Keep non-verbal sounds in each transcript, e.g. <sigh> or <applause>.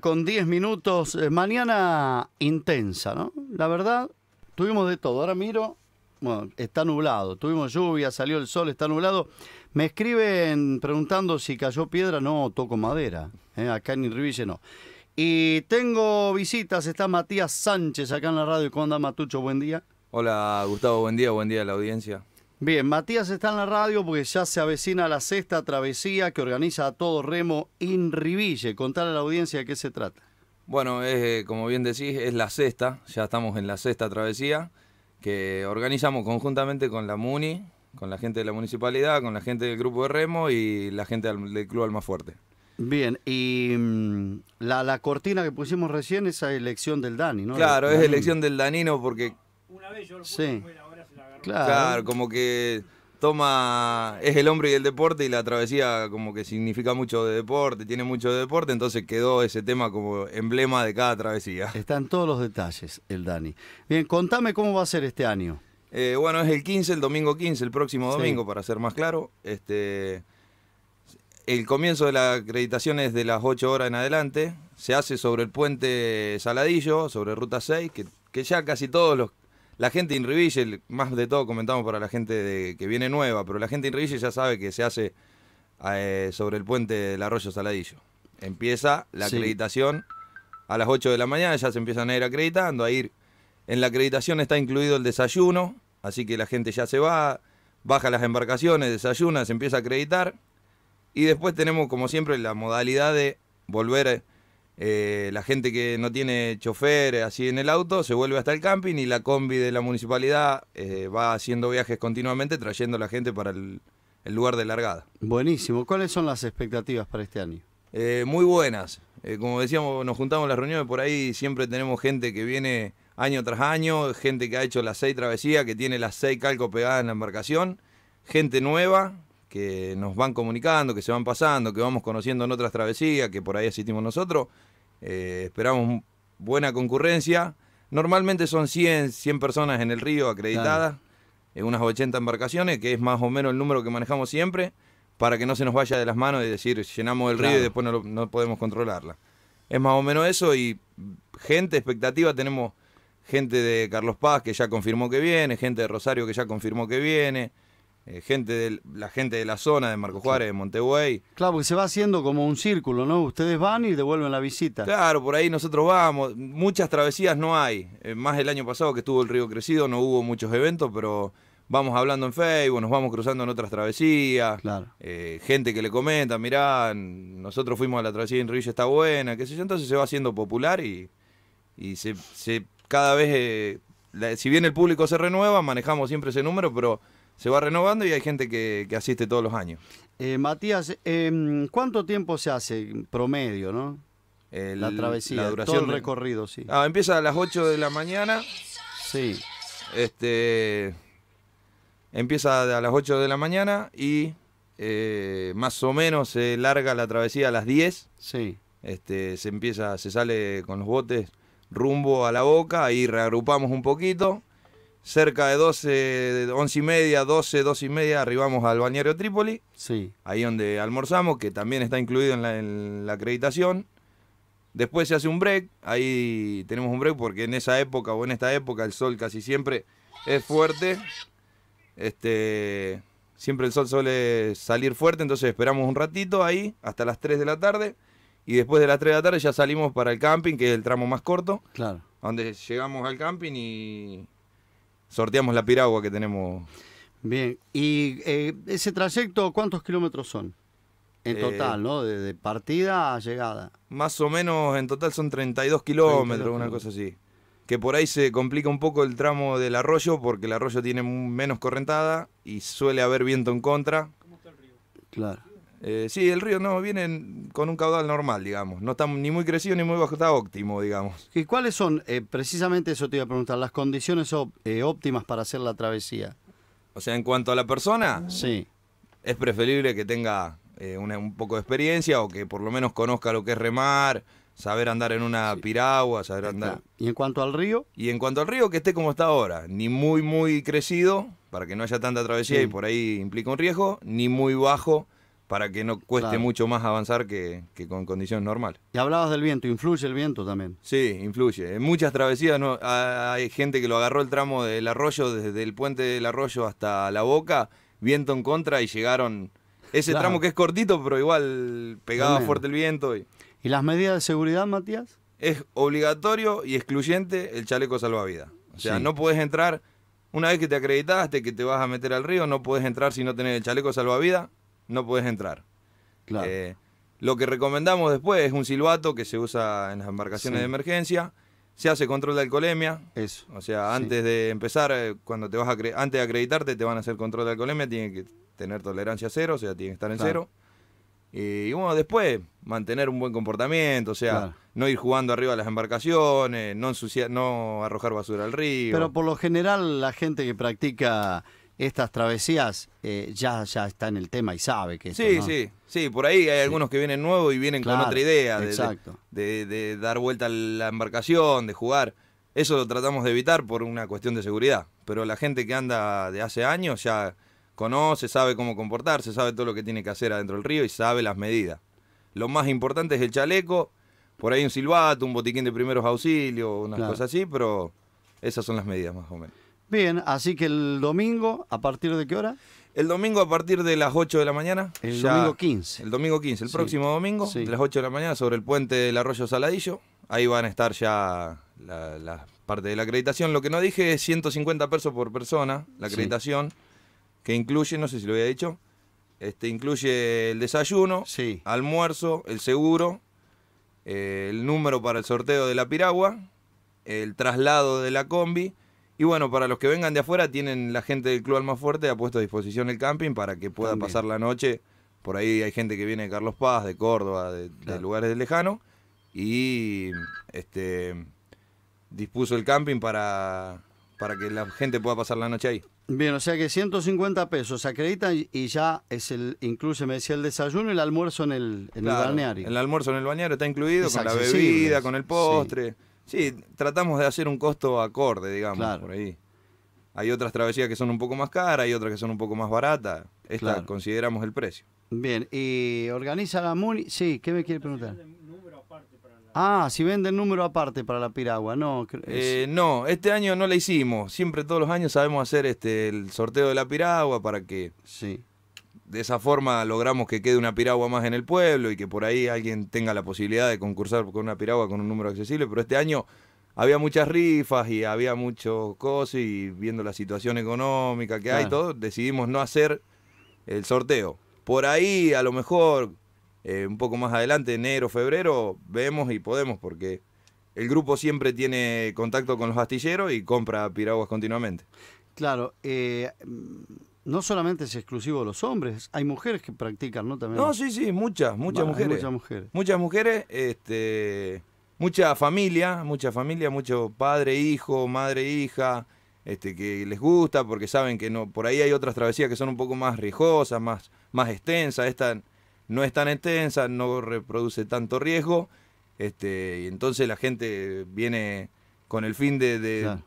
con 10 minutos. Eh, mañana intensa, ¿no? La verdad, tuvimos de todo. Ahora miro, bueno, está nublado. Tuvimos lluvia, salió el sol, está nublado. Me escriben preguntando si cayó piedra. No, toco madera. ¿eh? Acá en Irribille no. Y tengo visitas. Está Matías Sánchez acá en la radio. ¿Cómo anda, Matucho? Buen día. Hola, Gustavo. Buen día. Buen día a la audiencia. Bien, Matías está en la radio porque ya se avecina la sexta travesía que organiza a todo remo Riville. Contar a la audiencia de qué se trata. Bueno, eh, como bien decís, es la sexta, ya estamos en la sexta travesía que organizamos conjuntamente con la MUNI, con la gente de la municipalidad, con la gente del grupo de remo y la gente del, club Club fuerte. Bien, y mm, la, cortina que pusimos recién es la elección del Dani, ¿no? Claro, es elección del Danino porque... Una vez yo lo puse Claro. como que toma, es el hombre y el deporte y la travesía como que significa mucho de deporte, tiene mucho de deporte, entonces quedó ese tema como emblema de cada travesía. Están todos los detalles, el Dani. Bien, contame cómo va a ser este año. Eh, bueno, es el 15, el domingo 15, el próximo domingo, para ser más claro. Este, el comienzo de la acreditación es de las 8 horas en adelante. Se hace sobre el puente Saladillo, sobre Ruta 6, que, que ya casi todos los la gente en Inriville, más de todo comentamos para la gente que viene nueva, pero la gente en Inriville ya sabe que se hace eh, sobre el puente del Arroyo Saladillo. Empieza la acreditación a las 8 de la mañana, ya se empiezan a ir acreditando, a ir. En la acreditación está incluido el desayuno, así que la gente ya se va, baja las embarcaciones, desayuna, se empieza a acreditar. Y después tenemos, como siempre, la modalidad de volver eh, eh, la gente que no tiene chofer eh, así en el auto se vuelve hasta el camping y la combi de la municipalidad eh, va haciendo viajes continuamente trayendo a la gente para el, lugar de largada. Buenísimo. ¿Cuáles son las expectativas para este año? muy buenas. como decíamos, nos juntamos las reuniones, por ahí siempre tenemos gente que viene año tras año, gente que ha hecho las seis travesías, que tiene las seis calcos pegadas en la embarcación, gente nueva, que nos van comunicando, que se van pasando, que vamos conociendo en otras travesías, que por ahí asistimos nosotros. Eh, esperamos buena concurrencia. Normalmente son 100, 100 personas en el río acreditadas, en unas 80 embarcaciones, que es más o menos el número que manejamos siempre, para que no se nos vaya de las manos y decir, llenamos el río y después no, no podemos controlarla. Es más o menos eso y gente, expectativa, tenemos gente de Carlos Paz que ya confirmó que viene, gente de Rosario que ya confirmó que viene, eh, gente de, la gente de la zona de Marco Juárez, de Montegüey. Claro, porque se va haciendo como un círculo, ¿no? Ustedes van y devuelven la visita. Claro, por ahí nosotros vamos. Muchas travesías no hay. Eh, más el año pasado que estuvo el Río Crecido, no hubo muchos eventos, pero vamos hablando en Facebook, nos vamos cruzando en otras travesías. Claro. Eh, gente que le comenta, mirá, nosotros fuimos a la travesía en Río está buena, qué sé yo. Entonces se va haciendo popular y, se, cada vez. si bien el público se renueva, manejamos siempre ese número, pero se va renovando y hay gente que, asiste todos los años. Eh, Matías, em, ¿cuánto tiempo se hace promedio, no? la travesía, la duración todo el recorrido, sí. Ah, empieza a las 8 de la mañana. Sí. Este empieza a las 8 de la mañana y eh, más o menos se larga la travesía a las 10. Sí. Este, se empieza, se sale con los botes rumbo a la boca, ahí reagrupamos un poquito cerca de 12, 11 y media, 12, 12 y media, arribamos al bañario Trípoli. Sí. Ahí donde almorzamos, que también está incluido en la, en la, acreditación. Después se hace un break, ahí tenemos un break porque en esa época o en esta época el sol casi siempre es fuerte. Este, siempre el sol suele salir fuerte, entonces esperamos un ratito ahí hasta las 3 de la tarde. Y después de las 3 de la tarde ya salimos para el camping, que es el tramo más corto. Claro. Donde llegamos al camping y sorteamos la piragua que tenemos. Bien, y eh, ese trayecto, ¿cuántos kilómetros son? En eh, total, ¿no? De, de, partida a llegada. Más o menos, en total son 32 kilómetros, una cosa así. Que por ahí se complica un poco el tramo del arroyo, porque el arroyo tiene menos correntada y suele haber viento en contra. ¿Cómo está el río? Claro. Eh, sí, el río no, viene con un caudal normal, digamos. No está ni muy crecido ni muy bajo, está óptimo, digamos. ¿Y cuáles son, eh, precisamente eso te iba a preguntar, las condiciones eh, óptimas para hacer la travesía? O sea, en cuanto a la persona, sí. es preferible que tenga un poco de experiencia o que por lo menos conozca lo que es remar, saber andar en una piragua, saber andar. ¿Y en cuanto al río? Y en cuanto al río, que esté como está ahora, ni muy, muy crecido, para que no haya tanta travesía y por ahí implica un riesgo, ni muy bajo para que no cueste mucho más avanzar que, con condiciones normales. Y hablabas del viento, ¿influye el viento también? Sí, influye. En muchas travesías hay gente que lo agarró el tramo del arroyo, desde el puente del arroyo hasta la boca, viento en contra y llegaron ese tramo que es cortito, pero igual pegaba fuerte el viento. Y... las medidas de seguridad, Matías? Es obligatorio y excluyente el chaleco salvavidas. O sea, no puedes entrar, una vez que te acreditaste que te vas a meter al río, no puedes entrar si no tenés el chaleco salvavidas no puedes entrar. Claro. Eh, lo que recomendamos después es un silbato que se usa en las embarcaciones de emergencia. Se hace control de alcoholemia. Eso. O sea, antes de empezar, eh, cuando te vas a antes de acreditarte, te van a hacer control de alcoholemia. Tiene que tener tolerancia cero, o sea, tiene que estar en cero. Y bueno, después mantener un buen comportamiento, o sea, no ir jugando arriba a las embarcaciones, no no arrojar basura al río. Pero por lo general la gente que practica estas travesías eh, ya, ya está en el tema y sabe que Sí, sí, sí, por ahí hay algunos que vienen nuevos y vienen con otra idea de, exacto. De, dar vuelta a la embarcación, de jugar. Eso lo tratamos de evitar por una cuestión de seguridad, pero la gente que anda de hace años ya conoce, sabe cómo comportarse, sabe todo lo que tiene que hacer adentro del río y sabe las medidas. Lo más importante es el chaleco, por ahí un silbato, un botiquín de primeros auxilios, unas cosas así, pero esas son las medidas más o menos. Bien, así que el domingo, ¿a partir de qué hora? El domingo a partir de las 8 de la mañana. El domingo 15. El domingo 15, el próximo domingo, las 8 de la mañana, sobre el puente del arroyo Saladillo. Ahí van a estar ya la, parte de la acreditación. Lo que no dije es 150 pesos por persona, la acreditación, que incluye, no sé si lo había dicho, este, incluye el desayuno, almuerzo, el seguro, eh, el número para el sorteo de la piragua, el traslado de la combi y bueno, para los que vengan de afuera, tienen la gente del Club Almafuerte Fuerte, ha puesto a disposición el camping para que pueda pasar la noche. Por ahí hay gente que viene de Carlos Paz, de Córdoba, de, lugares de lugares lejanos. Y este dispuso el camping para, para que la gente pueda pasar la noche ahí. Bien, o sea que 150 pesos se acreditan y ya es el, incluso me decía, el desayuno y el almuerzo en el, en el balneario. El almuerzo en el balneario está incluido, con la bebida, con el postre. Sí, tratamos de hacer un costo acorde, digamos, por ahí. Hay otras travesías que son un poco más caras, hay otras que son un poco más baratas. Esta consideramos el precio. Bien, y organiza la MUNI. Sí, ¿qué me quiere preguntar? Ah, si venden número aparte para la piragua, no. Eh, no, este año no la hicimos. Siempre todos los años sabemos hacer este el sorteo de la piragua para que sí de esa forma logramos que quede una piragua más en el pueblo y que por ahí alguien tenga la posibilidad de concursar con una piragua con un número accesible, pero este año había muchas rifas y había muchos cosas y viendo la situación económica que hay todo, decidimos no hacer el sorteo. Por ahí, a lo mejor, eh, un poco más adelante, enero, febrero, vemos y podemos porque el grupo siempre tiene contacto con los astilleros y compra piraguas continuamente. Claro, eh, mm, no solamente es exclusivo de los hombres, hay mujeres que practican, ¿no? También. No, sí, sí, muchas, muchas mujeres. Muchas mujeres. Muchas mujeres, este, mucha familia, mucha familia, mucho padre, hijo, madre, hija, este, que les gusta porque saben que no, por ahí hay otras travesías que son un poco más rijosas, más, más extensas, esta no es tan extensa, no reproduce tanto riesgo, este, y entonces la gente viene con el fin de,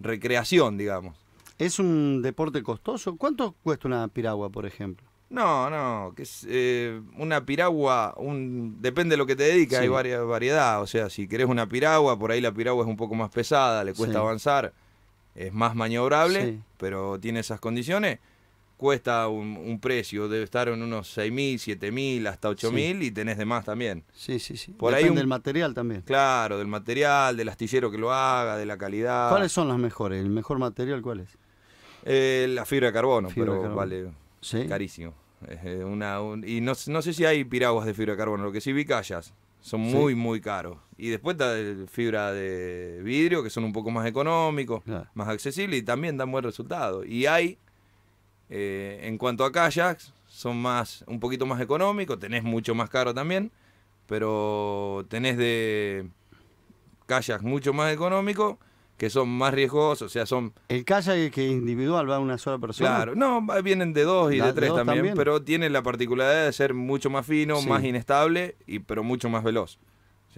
recreación, digamos. ¿Es un deporte costoso? ¿Cuánto cuesta una piragua, por ejemplo? No, no, que eh, una piragua, depende de lo que te dedicas, hay varias variedad, o sea, si querés una piragua, por ahí la piragua es un poco más pesada, le cuesta avanzar, es más maniobrable, pero tiene esas condiciones cuesta un, precio, debe estar en unos 6.000, 7.000, hasta 8.000 y tenés de más también. Sí, sí, sí. Depende del material también. Claro, del material, del astillero que lo haga, de la calidad. ¿Cuáles son las mejores? ¿El mejor material cuál es? Eh, la fibra de carbono, pero vale carísimo. Eh, y no, no, sé si hay piraguas de fibra de carbono, lo que sí vi callas. Son muy, muy caros. Y después está fibra de vidrio, que son un poco más económicos, más accesibles y también dan buen resultado. Y hay eh, en cuanto a kayaks, son más, un poquito más económicos, tenés mucho más caro también, pero tenés de kayaks mucho más económicos que son más riesgosos, o sea, son... ¿El kayak que individual va a una sola persona? Claro, no, vienen de dos y de tres también, pero tiene la particularidad de ser mucho más fino, más inestable, y pero mucho más veloz.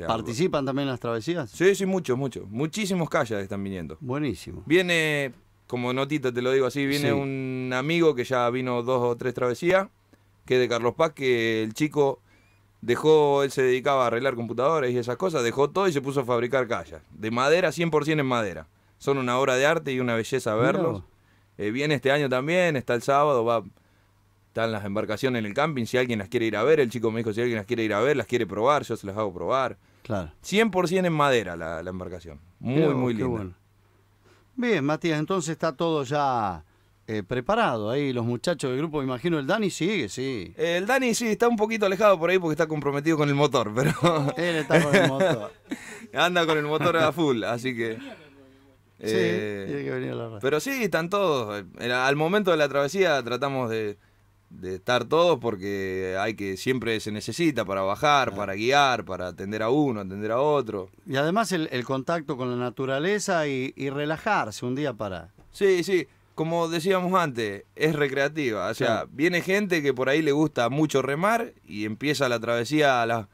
¿Participan también las travesías? Sí, sí, muchos, muchos. Muchísimos kayaks están viniendo. Buenísimo. Viene como notita te lo digo así, viene un amigo que ya vino dos o tres travesías, que es de Carlos Paz, que el chico dejó, él se dedicaba a arreglar computadores y esas cosas, dejó todo y se puso a fabricar callas, de madera, 100% en madera. Son una obra de arte y una belleza verlos. Eh, viene este año también, está el sábado, va están las embarcaciones en el camping, si alguien las quiere ir a ver, el chico me dijo, si alguien las quiere ir a ver, las quiere probar, yo se las hago probar. Claro. 100% en madera la, embarcación. Muy, muy linda. Bien, Matías, entonces está todo ya eh, preparado ahí, los muchachos del grupo, me imagino, el Dani sigue, sí. el Dani sí, está un poquito alejado por ahí porque está comprometido con el motor, pero... <laughs> Él está con el motor. <laughs> Anda con el motor a full, así que... sí, tiene que venir a eh, la radio. Pero sí, están todos. Eh, al momento de la travesía tratamos de de estar todos porque hay que siempre se necesita para bajar, para guiar, para atender a uno, atender a otro. Y además el, contacto con la naturaleza y, relajarse un día para. Sí, sí, como decíamos antes, es recreativa. O sea, viene gente que por ahí le gusta mucho remar y empieza la travesía a las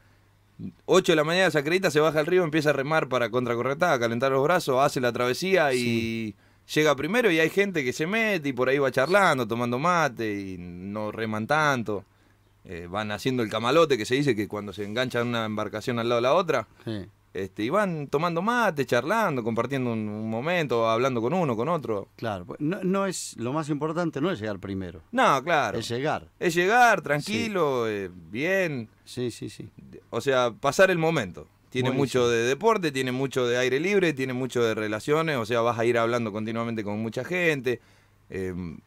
8 de la mañana, se acredita, se baja al río, empieza a remar para contracorretar, a calentar los brazos, hace la travesía y llega primero y hay gente que se mete y por ahí va charlando, tomando mate y no reman tanto. Eh, van haciendo el camalote que se dice que cuando se engancha una embarcación al lado de la otra. Este, y van tomando mate, charlando, compartiendo un, momento, hablando con uno, con otro. Claro, pues, no, no, es lo más importante no es llegar primero. No, claro. Es llegar. Es llegar, tranquilo, eh, bien. Sí, sí, sí. O sea, pasar el momento. Tiene mucho de deporte, tiene mucho de aire libre, tiene mucho de relaciones, o sea, vas a ir hablando continuamente con mucha gente. Em,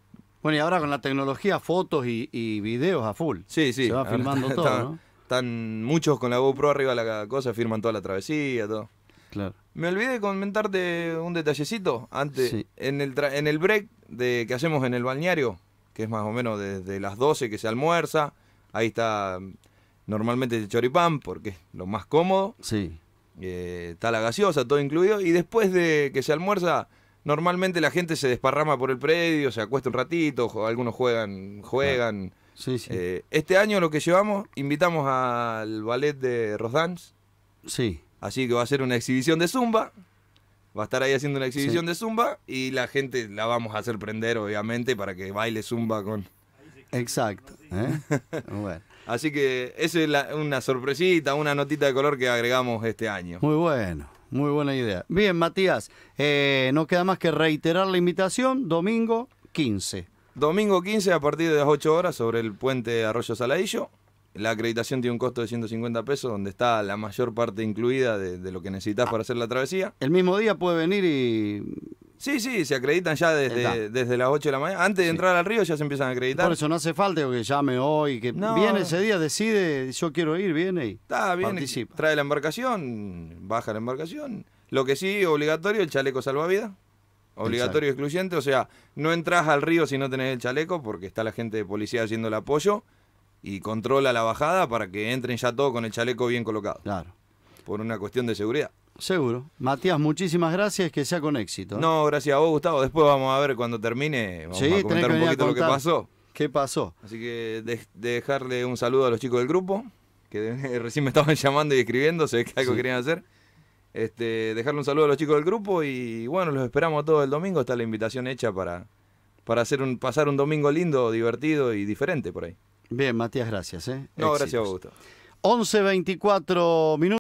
bueno, y ahora con la tecnología, fotos y, videos a full. Sí, sí. Se va <laughs> todo, ¿no? Están muchos con la GoPro arriba de la cosa, firman toda la travesía, todo. Claro. Me olvidé de comentarte un detallecito antes. En, el en el break de, que hacemos en el balneario, que es más o menos desde las 12 que se almuerza, ahí está normalmente de choripán, porque es lo más cómodo. Sí. Eh, está la gaseosa, todo incluido. Y después de que se almuerza, normalmente la gente se desparrama por el predio, se acuesta un ratito, algunos juegan, juegan. Sí, sí. Eh, este año lo que llevamos, invitamos al ballet de Rosdance. Sí. Así que va a ser una exhibición de Zumba. Va a estar ahí haciendo una exhibición de Zumba y la gente la vamos a hacer prender, obviamente, para que baile Zumba con. Exacto. ¿eh? <laughs> Así que esa es una sorpresita, una notita de color que agregamos este año. Muy bueno. Muy buena idea. Bien, Matías, eh, no queda más que reiterar la invitación, domingo 15. Domingo 15 a partir de las 8 horas sobre el puente Arroyo Saladillo. La acreditación tiene un costo de 150 pesos, donde está la mayor parte incluida de, lo que necesitas ah. para hacer la travesía. El mismo día puede venir y Sí, sí, se acreditan ya desde, las 8 de la mañana. Antes de entrar al río ya se empiezan a acreditar. Por eso no hace falta que llame hoy, que viene ese día, decide, yo quiero ir, viene y Está, participa. Trae la embarcación, baja la embarcación. Lo que sí, obligatorio, el chaleco salvavidas. Obligatorio y excluyente, o sea, no entras al río si no tenés el chaleco porque está la gente de policía haciendo el apoyo y controla la bajada para que entren ya todos con el chaleco bien colocado. Claro. Por una cuestión de seguridad. Seguro. Matías, muchísimas gracias, que sea con éxito. ¿eh? No, gracias a vos, Gustavo. Después vamos a ver cuando termine, vamos a comentar un poquito lo que pasó. ¿Qué pasó? Así que dejarle un saludo a los chicos del grupo, que <laughs> recién me estaban llamando y escribiendo, se que algo querían hacer. Este, dejarle un saludo a los chicos del grupo y bueno, los esperamos todo el domingo, está la invitación hecha para, para hacer un, pasar un domingo lindo, divertido y diferente por ahí. Bien, Matías, gracias. ¿eh? No, gracias a vos, 11.24 minutos.